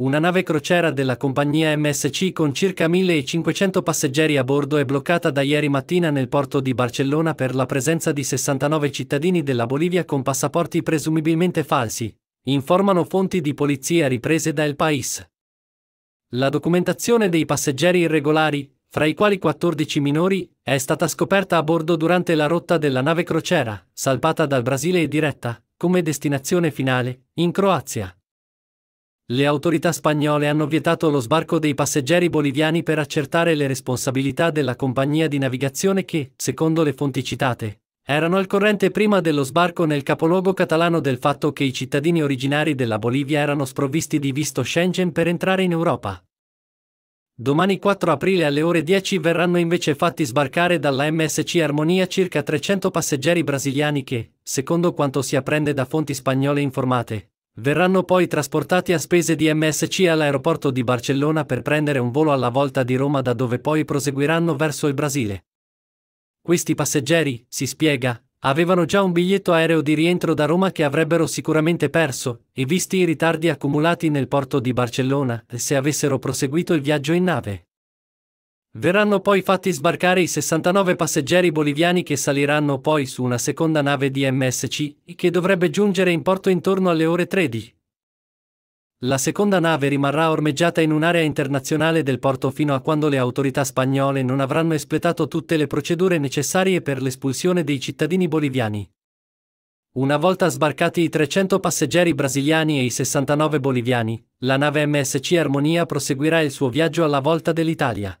Una nave crociera della compagnia MSC con circa 1500 passeggeri a bordo è bloccata da ieri mattina nel porto di Barcellona per la presenza di 69 cittadini della Bolivia con passaporti presumibilmente falsi, informano fonti di polizia riprese da El País. La documentazione dei passeggeri irregolari, fra i quali 14 minori, è stata scoperta a bordo durante la rotta della nave crociera, salpata dal Brasile e diretta, come destinazione finale, in Croazia. Le autorità spagnole hanno vietato lo sbarco dei passeggeri boliviani per accertare le responsabilità della compagnia di navigazione che, secondo le fonti citate, erano al corrente prima dello sbarco nel capoluogo catalano del fatto che i cittadini originari della Bolivia erano sprovvisti di visto Schengen per entrare in Europa. Domani 4 aprile alle ore 10 verranno invece fatti sbarcare dalla MSC Armonia circa 300 passeggeri brasiliani che, secondo quanto si apprende da fonti spagnole informate, Verranno poi trasportati a spese di MSC all'aeroporto di Barcellona per prendere un volo alla volta di Roma da dove poi proseguiranno verso il Brasile. Questi passeggeri, si spiega, avevano già un biglietto aereo di rientro da Roma che avrebbero sicuramente perso, e visti i ritardi accumulati nel porto di Barcellona, se avessero proseguito il viaggio in nave. Verranno poi fatti sbarcare i 69 passeggeri boliviani che saliranno poi su una seconda nave di MSC, che dovrebbe giungere in porto intorno alle ore 13. La seconda nave rimarrà ormeggiata in un'area internazionale del porto fino a quando le autorità spagnole non avranno espletato tutte le procedure necessarie per l'espulsione dei cittadini boliviani. Una volta sbarcati i 300 passeggeri brasiliani e i 69 boliviani, la nave MSC Armonia proseguirà il suo viaggio alla volta dell'Italia.